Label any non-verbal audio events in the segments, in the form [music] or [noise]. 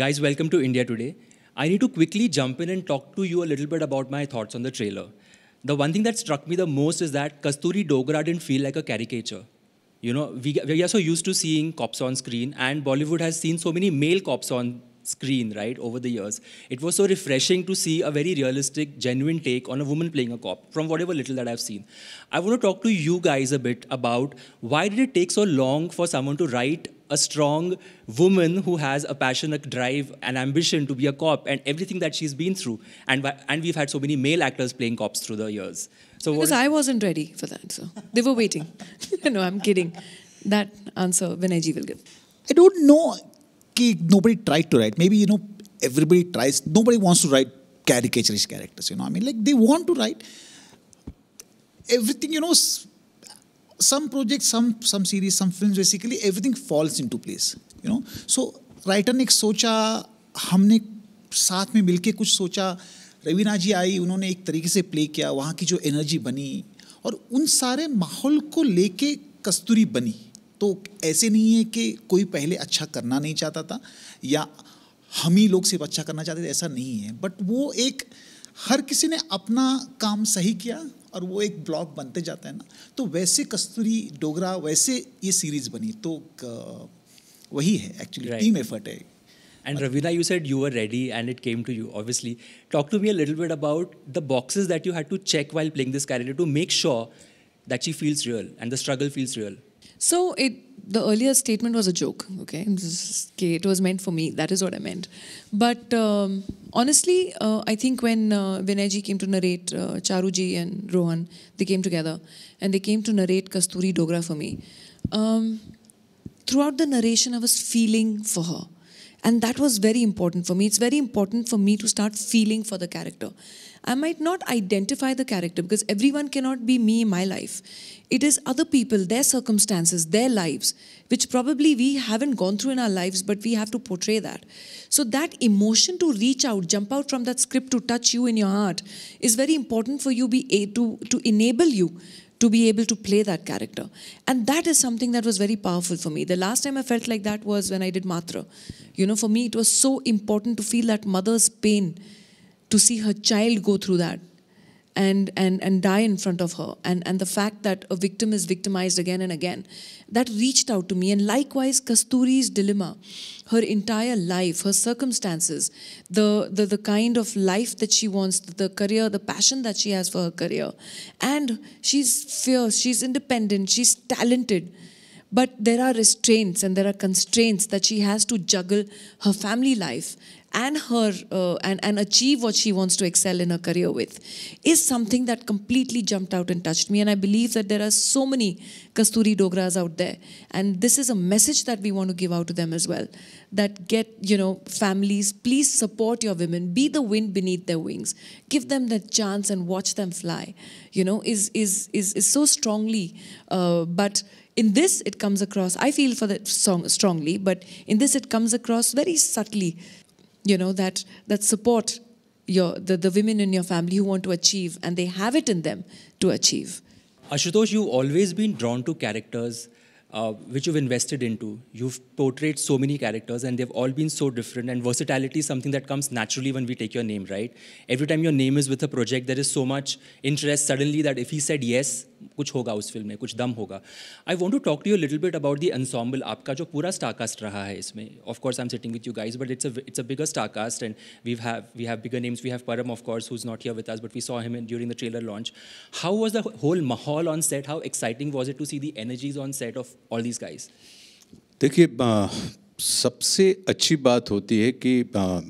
Guys, welcome to India today. I need to quickly jump in and talk to you a little bit about my thoughts on the trailer. The one thing that struck me the most is that Kasturi Dogra didn't feel like a caricature. You know, we, we are so used to seeing cops on screen, and Bollywood has seen so many male cops on screen, right, over the years. It was so refreshing to see a very realistic, genuine take on a woman playing a cop, from whatever little that I've seen. I want to talk to you guys a bit about why did it take so long for someone to write a strong woman who has a passion, a drive, an ambition to be a cop, and everything that she's been through. And and we've had so many male actors playing cops through the years. So because I wasn't ready for that, so they were waiting. [laughs] no, I'm kidding. That answer Vinayji will give. I don't know. Nobody tried to write. Maybe you know everybody tries. Nobody wants to write caricatured characters. You know, I mean, like they want to write everything. You know some projects, some some series, some films, basically everything falls into place. You know, so writer ने एक सोचा हमने साथ में मिलके कुछ सोचा रवीना जी आई उन्होंने एक तरीके से प्ले किया वहाँ की जो एनर्जी बनी और उन सारे माहौल को लेके कस्तूरी बनी तो ऐसे नहीं है कि कोई पहले अच्छा करना नहीं चाहता था या हम ही लोग सिर्फ अच्छा करना चाहते थे ऐसा नहीं है बट वो एक हर किसी ने अपना काम सही किया और वो एक ब्लॉग बनते जाता है ना तो वैसे कस्तूरी डोगरा वैसे ये सीरीज बनी तो क, वही है एक्चुअली टीम एफर्ट है And okay. Ravina, you said you were ready and it came to you, obviously. Talk to me a little bit about the boxes that you had to check while playing this character to make sure that she feels real and the struggle feels real. So it the earlier statement was a joke. Okay, it was meant for me. That is what I meant. But um, honestly, uh, I think when uh, Vinayji came to narrate uh, Charuji and Rohan, they came together and they came to narrate Kasturi Dogra for me. Um, throughout the narration, I was feeling for her. And that was very important for me. It's very important for me to start feeling for the character. I might not identify the character because everyone cannot be me in my life. It is other people, their circumstances, their lives, which probably we haven't gone through in our lives, but we have to portray that. So that emotion to reach out, jump out from that script to touch you in your heart is very important for you be to, to enable you to be able to play that character. And that is something that was very powerful for me. The last time I felt like that was when I did Matra. You know, for me, it was so important to feel that mother's pain, to see her child go through that and, and, and die in front of her. And, and the fact that a victim is victimized again and again, that reached out to me. And likewise, Kasturi's dilemma, her entire life, her circumstances, the, the, the kind of life that she wants, the career, the passion that she has for her career. And she's fierce, she's independent, she's talented. But there are restraints and there are constraints that she has to juggle her family life and her uh, and, and achieve what she wants to excel in her career with is something that completely jumped out and touched me and i believe that there are so many kasturi dogras out there and this is a message that we want to give out to them as well that get you know families please support your women be the wind beneath their wings give them the chance and watch them fly you know is is is, is so strongly uh, but in this, it comes across, I feel for that song strongly, but in this, it comes across very subtly, you know, that, that support your, the, the women in your family who want to achieve and they have it in them to achieve. Ashutosh, you've always been drawn to characters uh, which you've invested into. You've portrayed so many characters and they've all been so different and versatility is something that comes naturally when we take your name, right? Every time your name is with a project, there is so much interest suddenly that if he said yes, kuch hoga us film mein, kuch dam hoga. I want to talk to you a little bit about the ensemble, aapka jo pura star cast raha hai Of course, I'm sitting with you guys, but it's a, it's a bigger star cast and we've have, we have bigger names. We have Param, of course, who's not here with us, but we saw him during the trailer launch. How was the whole mahal on set? How exciting was it to see the energies on set of all these guys देखिए सबसे अच्छी बात होती है कि आ,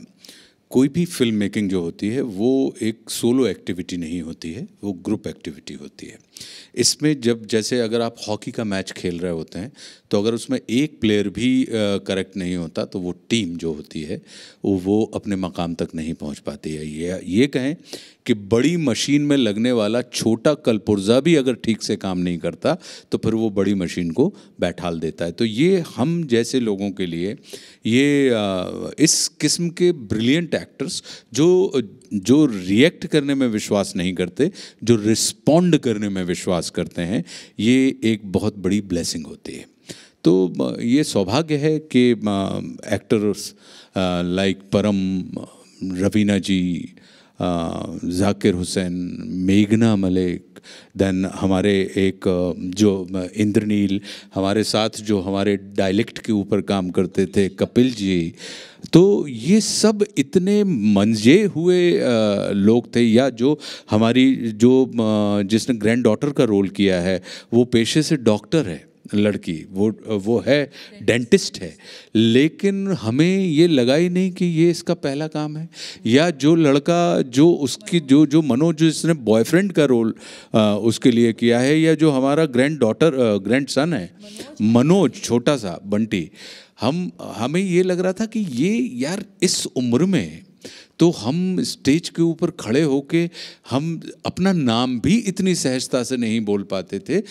कोई भी film making जो होती है वो एक सोलो एक्टिविटी नहीं होती है वो ग्रुप एक्टिविटी होती है इसमें जब जैसे अगर आप हॉकी का मैच खेल रहे होते हैं तो अगर उसमें एक प्लेयर भी करेक्ट नहीं होता तो वो टीम जो होती है वो अपने मकाम तक नहीं पहुंच पाती है ये ये कहें कि बड़ी मशीन में लगने वाला छोटा कलपुर्जा भी अगर ठीक से काम नहीं करता तो फिर वो बड़ी मशीन को बैठाल देता है तो ये हम जैसे लोगों के लिए ये इस किस्म के ब्रिलियंट एक्टर्स जो जो रिएक्ट करने में विश्वास नहीं करते जो रिस्पॉन्ड करने में विश्वास करते हैं ये एक बहुत बड़ी ब्लेसिंग होती है तो ये सौभाग्य है कि एक्टर्स लाइक परम रवीना जी जाकिर हुसैन मेघना मलिक देन हमारे एक जो इंद्रनील हमारे साथ जो हमारे डायलेक्ट के ऊपर काम करते थे कपिल जी तो ये सब इतने मंजे हुए लोग थे या जो हमारी जो जिसने ग्रैंड डॉटर का रोल किया है वो पेशे से डॉक्टर है लड़की वो वो है डेंटिस्ट है लेकिन हमें ये लगा ही नहीं कि ये इसका पहला काम है या जो लड़का जो उसकी जो जो मनोज इसने बॉयफ्रेंड का रोल आ, उसके लिए किया है या जो हमारा ग्रैंड डॉटर ग्रैंड सन है मनोज छोटा सा बंटी हम हमें ये लग रहा था कि ये यार इस उम्र में तो हम स्टेज के ऊपर खड़े होके हम अपना नाम भी इतनी सहजता से नहीं बोल पाते थे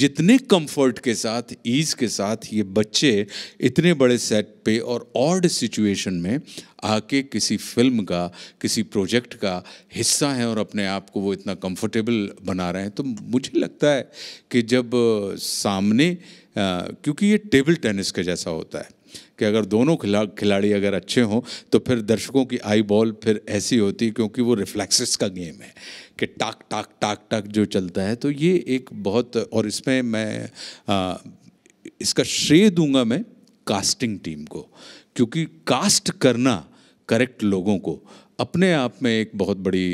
जितने कंफर्ट के साथ ईज के साथ ये बच्चे इतने बड़े सेट पे और ऑड सिचुएशन में आके किसी फिल्म का किसी प्रोजेक्ट का हिस्सा हैं और अपने आप को वो इतना कंफर्टेबल बना रहे हैं तो मुझे लगता है कि जब सामने क्योंकि ये टेबल टेनिस के जैसा होता है कि अगर दोनों खिला खिलाड़ी अगर अच्छे हों तो फिर दर्शकों की आई बॉल फिर ऐसी होती क्योंकि वो रिफ्लेक्सेस का गेम है कि टाक टाक टाक टाक जो चलता है तो ये एक बहुत और इसमें मैं आ, इसका श्रेय दूंगा मैं कास्टिंग टीम को क्योंकि कास्ट करना करेक्ट लोगों को अपने आप में एक बहुत बड़ी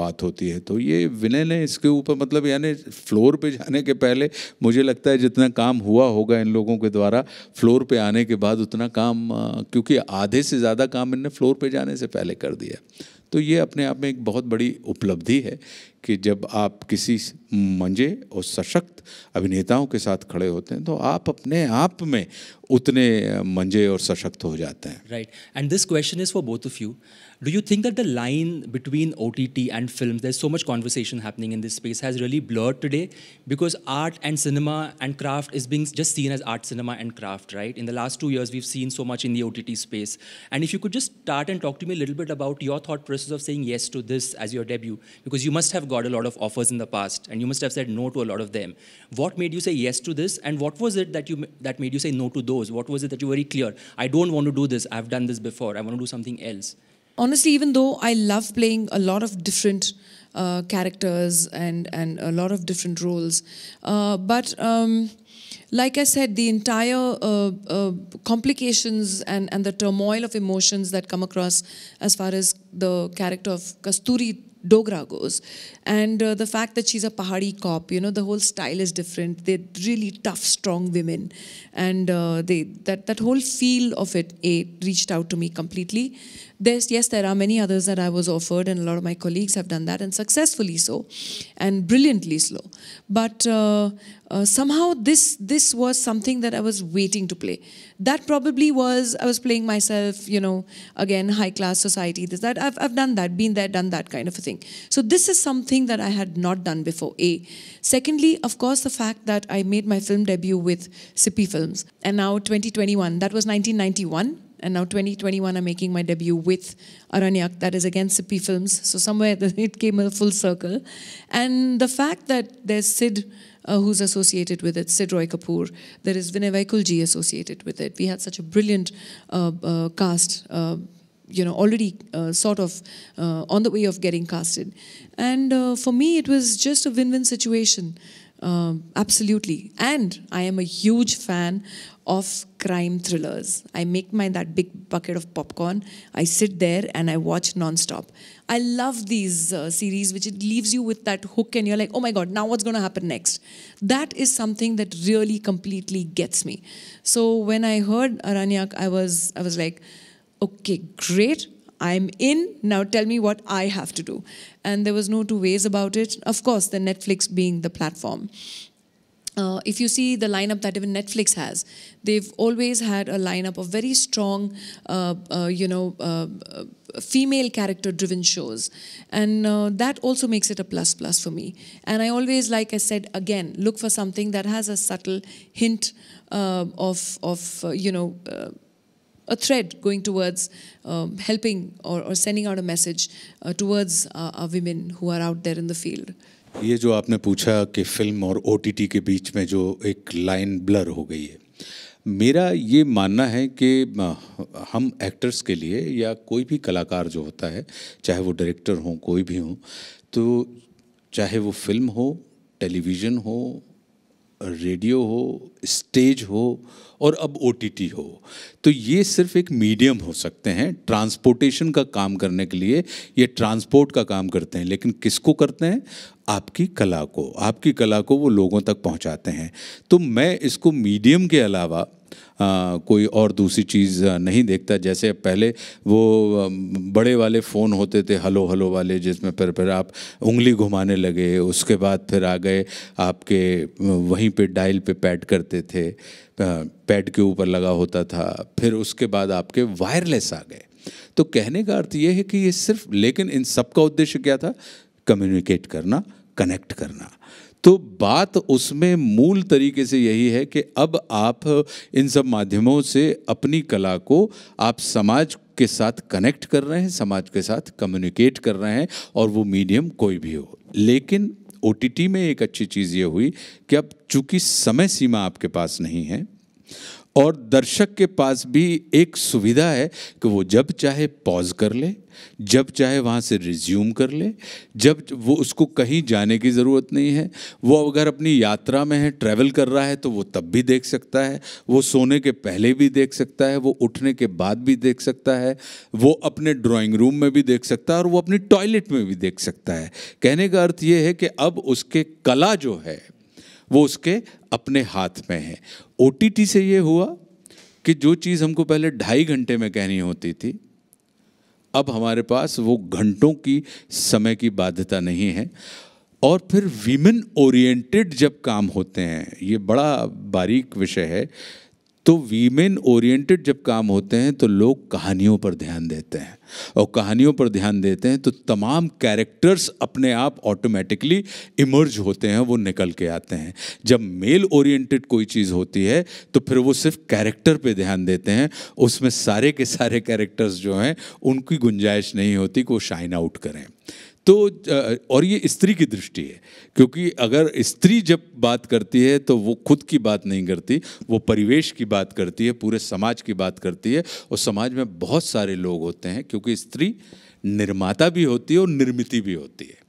बात होती है तो ये विनय ने इसके ऊपर मतलब यानी फ्लोर पे जाने के पहले मुझे लगता है जितना काम हुआ होगा इन लोगों के द्वारा फ्लोर पे आने के बाद उतना काम क्योंकि आधे से ज़्यादा काम इनने फ्लोर पे जाने से पहले कर दिया तो ये अपने आप में एक बहुत बड़ी उपलब्धि है कि जब आप किसी मंजे और सशक्त अभिनेताओं के साथ खड़े होते हैं तो आप अपने आप में उतने मंजे और सशक्त हो जाते हैं right and this question is for both of you do you think that the line between O T T and film there so much conversation happening in this space has really blurred today because art and cinema and craft is being just seen as art cinema and craft right in the last two years we've seen so much in the O T T space and if you could just start and talk to me little bit about your thought process of saying yes to this as your debut because you must have got a lot of offers in the past, and you must have said no to a lot of them. What made you say yes to this, and what was it that you that made you say no to those? What was it that you were very clear? I don't want to do this. I've done this before. I want to do something else. Honestly, even though I love playing a lot of different uh, characters and and a lot of different roles, uh, but. Um, like I said, the entire uh, uh, complications and, and the turmoil of emotions that come across as far as the character of Kasturi Dogra goes. And uh, the fact that she's a Pahari cop, you know, the whole style is different. They're really tough, strong women. And uh, they that, that whole feel of it, A, reached out to me completely. There's, yes, there are many others that I was offered, and a lot of my colleagues have done that, and successfully so, and brilliantly slow. But uh, uh, somehow this this was something that I was waiting to play. That probably was I was playing myself, you know, again high class society. This that I've I've done that, been there, done that kind of a thing. So this is something that I had not done before. A. Secondly, of course, the fact that I made my film debut with Sippy Films, and now 2021. That was 1991 and now 2021, I'm making my debut with Aranyak, that is against Sippy Films. So somewhere [laughs] it came a full circle. And the fact that there's Sid, uh, who's associated with it, Sid Roy Kapoor. There is Vinay Kulji associated with it. We had such a brilliant uh, uh, cast, uh, you know, already uh, sort of uh, on the way of getting casted. And for me, it was just a win-win situation. Um, absolutely. And I am a huge fan of crime thrillers. I make my that big bucket of popcorn. I sit there and I watch nonstop. I love these uh, series, which it leaves you with that hook, and you're like, oh my god, now what's going to happen next? That is something that really completely gets me. So when I heard Aranyak, I was I was like, okay, great. I'm in, now tell me what I have to do. And there was no two ways about it. Of course, the Netflix being the platform. Uh, if you see the lineup that even Netflix has, they've always had a lineup of very strong, uh, uh, you know, uh, uh, female character-driven shows, and uh, that also makes it a plus plus for me. And I always, like I said again, look for something that has a subtle hint of of you know a thread going towards um, helping or, or, sending out a message towards our women who are out there in the field. ये जो आपने पूछा कि film और ओ के बीच में जो एक लाइन ब्लर हो गई है मेरा ये मानना है कि हम एक्टर्स के लिए या कोई भी कलाकार जो होता है चाहे वो डायरेक्टर हो कोई भी हो तो चाहे वो फिल्म हो टेलीविज़न हो रेडियो हो स्टेज हो और अब ओ हो तो ये सिर्फ एक मीडियम हो सकते हैं ट्रांसपोर्टेशन का काम करने के लिए ये ट्रांसपोर्ट का काम करते हैं लेकिन किसको करते हैं आपकी कला को आपकी कला को वो लोगों तक पहुंचाते हैं तो मैं इसको मीडियम के अलावा आ, कोई और दूसरी चीज़ नहीं देखता जैसे पहले वो बड़े वाले फ़ोन होते थे हलो हलो वाले जिसमें फिर फिर आप उंगली घुमाने लगे उसके बाद फिर आ गए आपके वहीं पे डायल पे पैड करते थे पैड के ऊपर लगा होता था फिर उसके बाद आपके वायरलेस आ गए तो कहने का अर्थ ये है कि ये सिर्फ लेकिन इन सब का उद्देश्य क्या था कम्युनिकेट करना कनेक्ट करना तो बात उसमें मूल तरीके से यही है कि अब आप इन सब माध्यमों से अपनी कला को आप समाज के साथ कनेक्ट कर रहे हैं समाज के साथ कम्युनिकेट कर रहे हैं और वो मीडियम कोई भी हो लेकिन ओ में एक अच्छी चीज़ ये हुई कि अब चूंकि समय सीमा आपके पास नहीं है और दर्शक के पास भी एक सुविधा है कि वो जब चाहे पॉज कर ले जब चाहे वहाँ से रिज्यूम कर ले जब वो उसको कहीं जाने की ज़रूरत नहीं है वो अगर अपनी यात्रा में है ट्रैवल कर रहा है तो वो तब भी देख सकता है वो सोने के पहले भी देख सकता है वो उठने के बाद भी देख सकता है वो अपने ड्राइंग रूम में भी देख सकता है और वो अपनी टॉयलेट में भी देख सकता है कहने का अर्थ ये है कि अब उसके कला जो है वो उसके अपने हाथ में है ओ से ये हुआ कि जो चीज़ हमको पहले ढाई घंटे में कहनी होती थी अब हमारे पास वो घंटों की समय की बाध्यता नहीं है और फिर वीमेन ओरिएंटेड जब काम होते हैं ये बड़ा बारीक विषय है तो वीमेन ओरिएंटेड जब काम होते हैं तो लोग कहानियों पर ध्यान देते हैं और कहानियों पर ध्यान देते हैं तो तमाम कैरेक्टर्स अपने आप ऑटोमेटिकली इमर्ज होते हैं वो निकल के आते हैं जब मेल ओरिएंटेड कोई चीज़ होती है तो फिर वो सिर्फ कैरेक्टर पे ध्यान देते हैं उसमें सारे के सारे कैरेक्टर्स जो हैं उनकी गुंजाइश नहीं होती कि वो शाइन आउट करें तो और ये स्त्री की दृष्टि है क्योंकि अगर स्त्री जब बात करती है तो वो खुद की बात नहीं करती वो परिवेश की बात करती है पूरे समाज की बात करती है और समाज में बहुत सारे लोग होते हैं क्योंकि स्त्री निर्माता भी होती है और निर्मिति भी होती है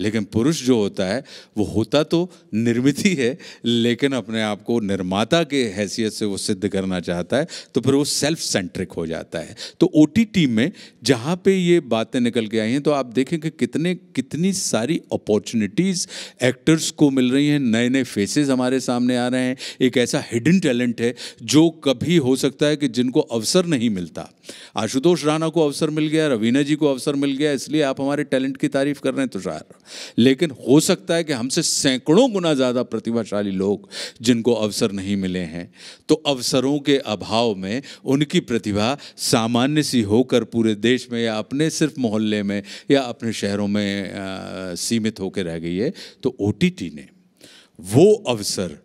लेकिन पुरुष जो होता है वो होता तो निर्मित ही है लेकिन अपने आप को निर्माता के हैसियत से वो सिद्ध करना चाहता है तो फिर वो सेल्फ सेंट्रिक हो जाता है तो ओ में जहाँ पे ये बातें निकल के आई हैं तो आप देखें कि कितने कितनी सारी अपॉर्चुनिटीज़ एक्टर्स को मिल रही हैं नए नए फेसेस हमारे सामने आ रहे हैं एक ऐसा हिडन टैलेंट है जो कभी हो सकता है कि जिनको अवसर नहीं मिलता आशुतोष राणा को अवसर मिल गया रवीना जी को अवसर मिल गया इसलिए आप हमारे टैलेंट की तारीफ कर रहे हैं तुषार तो लेकिन हो सकता है कि हमसे सैकड़ों गुना ज़्यादा प्रतिभाशाली लोग जिनको अवसर नहीं मिले हैं तो अवसरों के अभाव में उनकी प्रतिभा सामान्य सी होकर पूरे देश में या अपने सिर्फ मोहल्ले में या अपने शहरों में आ, सीमित होकर रह गई है तो ओ ने वो अवसर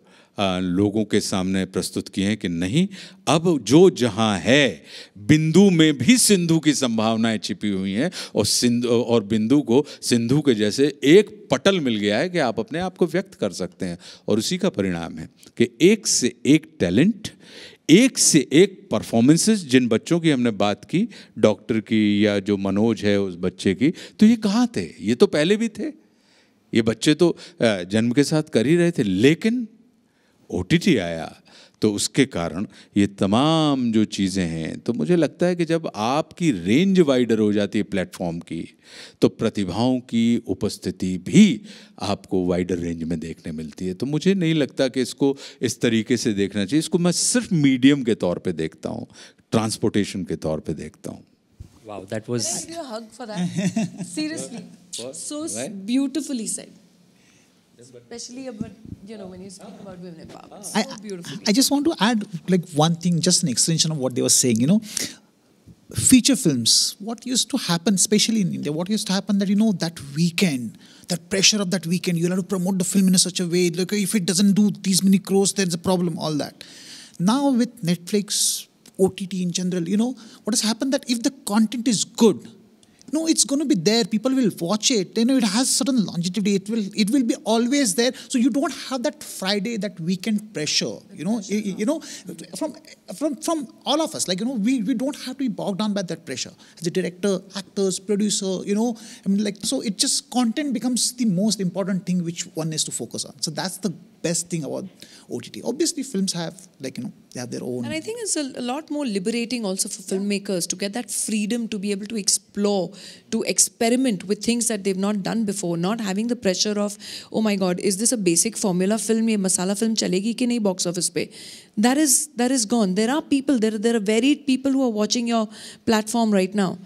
लोगों के सामने प्रस्तुत किए हैं कि नहीं अब जो जहां है बिंदु में भी सिंधु की संभावनाएं छिपी हुई हैं और सिंधु और बिंदु को सिंधु के जैसे एक पटल मिल गया है कि आप अपने आप को व्यक्त कर सकते हैं और उसी का परिणाम है कि एक से एक टैलेंट एक से एक परफॉर्मेंसेस जिन बच्चों की हमने बात की डॉक्टर की या जो मनोज है उस बच्चे की तो ये कहाँ थे ये तो पहले भी थे ये बच्चे तो जन्म के साथ कर ही रहे थे लेकिन ओ आया तो उसके कारण ये तमाम जो चीज़ें हैं तो मुझे लगता है कि जब आपकी रेंज वाइडर हो जाती है प्लेटफॉर्म की तो प्रतिभाओं की उपस्थिति भी आपको वाइडर रेंज में देखने मिलती है तो मुझे नहीं लगता कि इसको इस तरीके से देखना चाहिए इसको मैं सिर्फ मीडियम के तौर पे देखता हूँ ट्रांसपोर्टेशन के तौर पे देखता हूँ wow that was Can I give you a hug for that seriously [laughs] so beautifully said Especially about, you know, when you speak about women empowerment. So I, beautiful. I just want to add like one thing, just an extension of what they were saying, you know feature films, what used to happen, especially in India, what used to happen that, you know, that weekend, that pressure of that weekend, you'll have to promote the film in a such a way, like if it doesn't do these many crores, there's a problem, all that. Now with Netflix, OTT in general, you know, what has happened that if the content is good, no it's going to be there people will watch it you know it has certain longevity it will it will be always there so you don't have that friday that weekend pressure you know you, you know from from from all of us like you know we we don't have to be bogged down by that pressure as a director actors producer you know i mean like so it just content becomes the most important thing which one is to focus on so that's the best thing about OTT. Obviously, films have like you know they have their own. And I think it's a, a lot more liberating also for filmmakers to get that freedom to be able to explore, to experiment with things that they've not done before. Not having the pressure of oh my god, is this a basic formula film? Ye masala film chalegi ki box office pe? That is that is gone. There are people. There there are varied people who are watching your platform right now.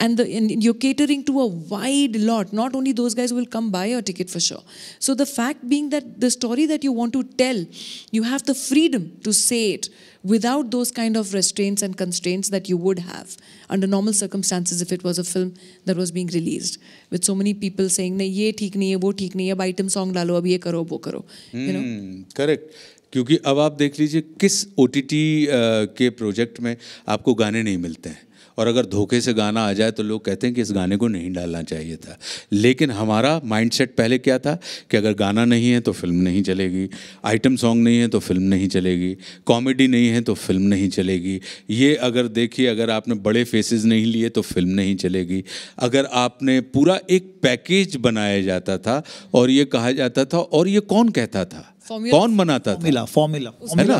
and, the, and you're catering to a wide lot. Not only those guys will come buy your ticket for sure. So the fact being that the story that you want to tell, you have the freedom to say it without those kind of restraints and constraints that you would have under normal circumstances if it was a film that was being released with so many people saying नहीं ये ठीक नहीं है वो ठीक नहीं है item song song डालो अब ये करो वो करो यू know correct क्योंकि अब आप देख लीजिए किस ओ के प्रोजेक्ट में आपको गाने नहीं मिलते हैं और अगर धोखे से गाना आ जाए तो लोग कहते हैं कि इस गाने को नहीं डालना चाहिए था लेकिन हमारा माइंडसेट पहले क्या था कि अगर गाना नहीं है तो फिल्म नहीं चलेगी आइटम सॉन्ग नहीं है तो फिल्म नहीं चलेगी कॉमेडी नहीं है तो फिल्म नहीं चलेगी ये अगर देखिए अगर आपने बड़े फेसेस नहीं लिए तो फिल्म नहीं चलेगी अगर आपने पूरा एक पैकेज बनाया जाता था और ये कहा जाता था और ये कौन कहता था कौन बनाता था फॉर्मूला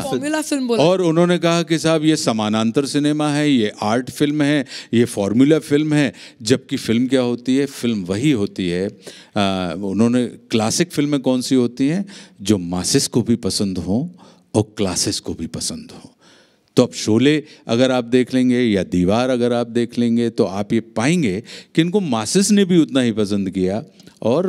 फॉर्मूला फिल्म बोला और उन्होंने कहा कि साहब ये समानांतर सिनेमा है ये आर्ट फिल्म है ये फॉर्मूला फिल्म है जबकि फिल्म क्या होती है फिल्म वही होती है आ, उन्होंने क्लासिक फिल्में कौन सी होती हैं जो मासिस को भी पसंद हों और क्लासेस को भी पसंद हो तो अब शोले अगर आप देख लेंगे या दीवार अगर आप देख लेंगे तो आप ये पाएंगे कि इनको मासिस ने भी उतना ही पसंद किया और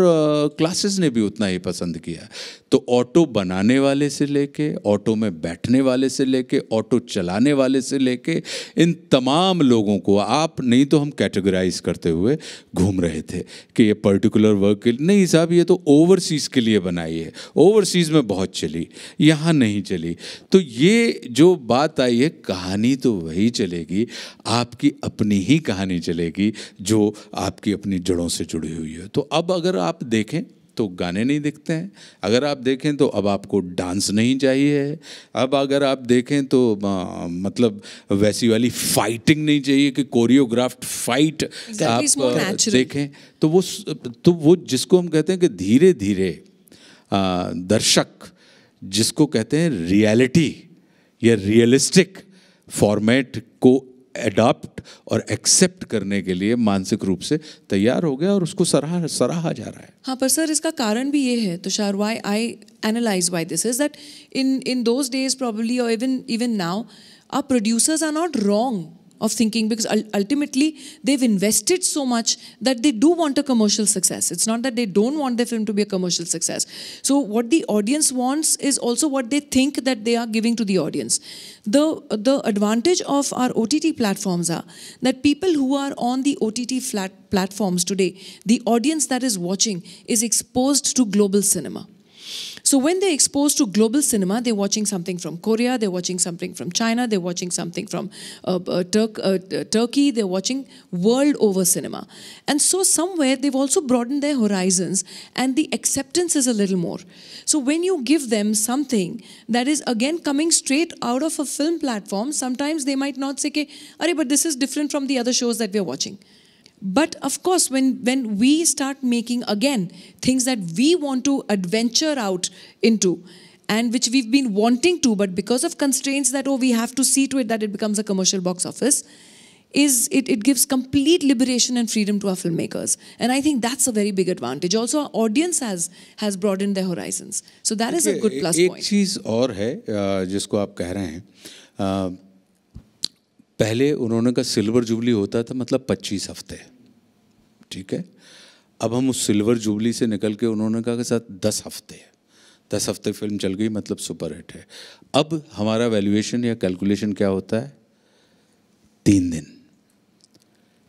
क्लासेस ने भी उतना ही पसंद किया तो ऑटो बनाने वाले से लेके ऑटो में बैठने वाले से लेके ऑटो चलाने वाले से लेके इन तमाम लोगों को आप नहीं तो हम कैटेगराइज करते हुए घूम रहे थे कि ये पर्टिकुलर वर्क के लिए नहीं साहब ये तो ओवरसीज़ के लिए बनाई है ओवरसीज़ में बहुत चली यहाँ नहीं चली तो ये जो बात आई है कहानी तो वही चलेगी आपकी अपनी ही कहानी चलेगी जो आपकी अपनी जड़ों से जुड़ी हुई है तो अब अगर अगर आप देखें तो गाने नहीं दिखते हैं अगर आप देखें तो अब आपको डांस नहीं चाहिए अब अगर आप देखें तो आ, मतलब वैसी वाली फाइटिंग नहीं चाहिए कि कोरियोग्राफ्ड फाइट आप देखें तो वो तो वो जिसको हम कहते हैं कि धीरे धीरे दर्शक जिसको कहते हैं रियलिटी या रियलिस्टिक फॉर्मेट को एडॉप्ट और एक्सेप्ट करने के लिए मानसिक रूप से तैयार हो गया और उसको सराहा सराहा जा रहा है हाँ पर सर इसका कारण भी ये है शार why I analyze why this is that in in those days probably or even even now are producers are not wrong of thinking because ultimately they've invested so much that they do want a commercial success. It's not that they don't want their film to be a commercial success. So what the audience wants is also what they think that they are giving to the audience. The, the advantage of our OTT platforms are that people who are on the OTT flat platforms today, the audience that is watching is exposed to global cinema. So when they're exposed to global cinema, they're watching something from Korea, they're watching something from China, they're watching something from uh, uh, uh, uh, Turkey, they're watching world over cinema. And so somewhere they've also broadened their horizons and the acceptance is a little more. So when you give them something that is again coming straight out of a film platform, sometimes they might not say, okay, but this is different from the other shows that we're watching. But of course, when, when we start making again things that we want to adventure out into, and which we've been wanting to, but because of constraints that, oh, we have to see to it that it becomes a commercial box office, is it, it gives complete liberation and freedom to our filmmakers. And I think that's a very big advantage. Also, our audience has has broadened their horizons. So that is a good plus point. एक चीज़ और है जिसको आप पहले उन्होंने कहा silver jubilee होता था मतलब पच्चीस हफ्ते ठीक है अब हम उस सिल्वर जुबली से निकल के उन्होंने कहा कि साथ दस हफ्ते दस हफ्ते फिल्म चल गई मतलब सुपरहिट है अब हमारा वैल्यूएशन या कैलकुलेशन क्या होता है तीन दिन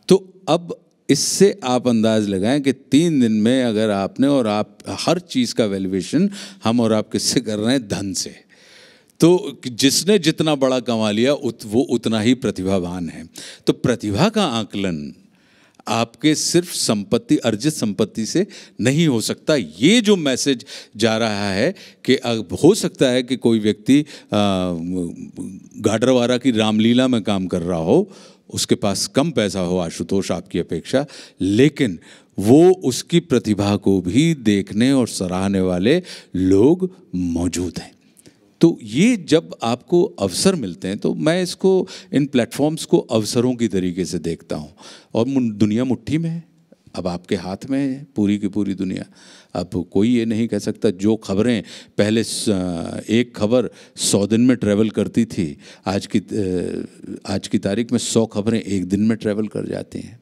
तो अब इससे आप अंदाज लगाएं कि तीन दिन में अगर आपने और आप हर चीज़ का वैल्यूएशन हम और आप किससे कर रहे हैं धन से तो जिसने जितना बड़ा कमा लिया उत, वो उतना ही प्रतिभावान है तो प्रतिभा का आकलन आपके सिर्फ संपत्ति अर्जित संपत्ति से नहीं हो सकता ये जो मैसेज जा रहा है कि अब हो सकता है कि कोई व्यक्ति गाडरवारा की रामलीला में काम कर रहा हो उसके पास कम पैसा हो आशुतोष आपकी अपेक्षा लेकिन वो उसकी प्रतिभा को भी देखने और सराहने वाले लोग मौजूद हैं तो ये जब आपको अवसर मिलते हैं तो मैं इसको इन प्लेटफॉर्म्स को अवसरों की तरीके से देखता हूँ और दुनिया मुट्ठी में है अब आपके हाथ में है पूरी की पूरी दुनिया अब कोई ये नहीं कह सकता जो खबरें पहले एक खबर सौ दिन में ट्रैवल करती थी आज की आज की तारीख में सौ खबरें एक दिन में ट्रैवल कर जाती हैं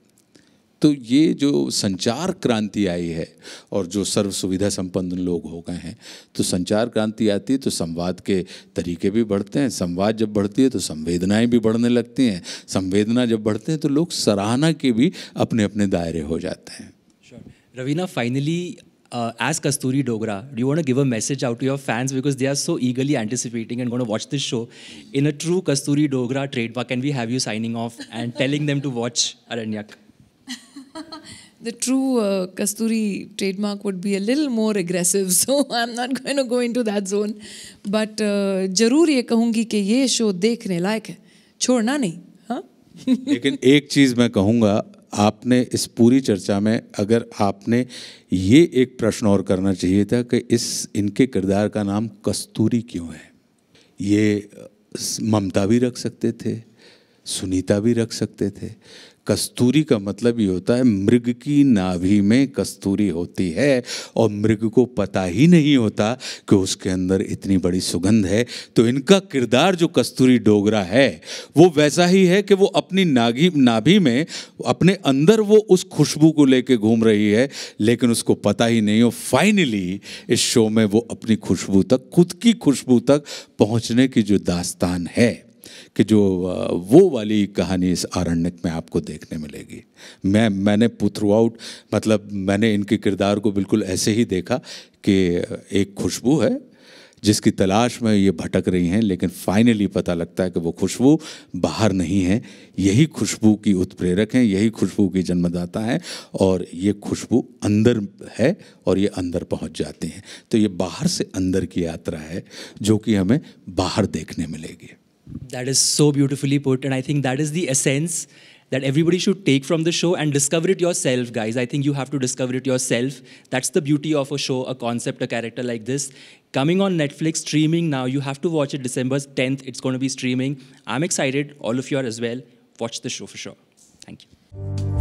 तो ये जो संचार क्रांति आई है और जो सर्व सुविधा संपन्न लोग हो गए हैं तो संचार क्रांति आती है तो संवाद के तरीके भी बढ़ते हैं संवाद जब बढ़ती है तो संवेदनाएं भी बढ़ने लगती हैं संवेदना जब बढ़ते हैं तो लोग सराहना के भी अपने अपने दायरे हो जाते हैं Raveena finally as Kasturi Dogra do want give a message out to your fans because they are so eagerly anticipating and want watch this show in a true Kasturi Dogra trade वा can we have you signing off and telling them to watch Aranyak the true uh, Kasturi trademark would be a little more aggressive, [laughs] so I'm not going to go into that zone. But uh, जरूर ये कहूँगी कि ये show देखने लायक है छोड़ना नहीं हाँ लेकिन एक चीज़ मैं कहूँगा आपने इस पूरी चर्चा में अगर आपने ये एक प्रश्न और करना चाहिए था कि इस इनके किरदार का नाम कस्तूरी क्यों है ये ममता भी रख सकते थे सुनीता भी रख सकते थे कस्तूरी का मतलब ये होता है मृग की नाभि में कस्तूरी होती है और मृग को पता ही नहीं होता कि उसके अंदर इतनी बड़ी सुगंध है तो इनका किरदार जो कस्तूरी डोगरा है वो वैसा ही है कि वो अपनी नागी नाभि में अपने अंदर वो उस खुशबू को लेके घूम रही है लेकिन उसको पता ही नहीं हो फाइनली इस शो में वो अपनी खुशबू तक खुद की खुशबू तक पहुँचने की जो दास्तान है कि जो वो वाली कहानी इस आरण्यक में आपको देखने मिलेगी मैं मैंने थ्रूआउट मतलब मैंने इनके किरदार को बिल्कुल ऐसे ही देखा कि एक खुशबू है जिसकी तलाश में ये भटक रही हैं लेकिन फाइनली पता लगता है कि वो खुशबू बाहर नहीं है यही खुशबू की उत्प्रेरक हैं यही खुशबू की जन्मदाता हैं और ये खुशबू अंदर है और ये अंदर पहुंच जाती हैं तो ये बाहर से अंदर की यात्रा है जो कि हमें बाहर देखने मिलेगी That is so beautifully put. And I think that is the essence that everybody should take from the show and discover it yourself, guys. I think you have to discover it yourself. That's the beauty of a show, a concept, a character like this. Coming on Netflix, streaming now. You have to watch it December 10th. It's going to be streaming. I'm excited. All of you are as well. Watch the show for sure. Thank you.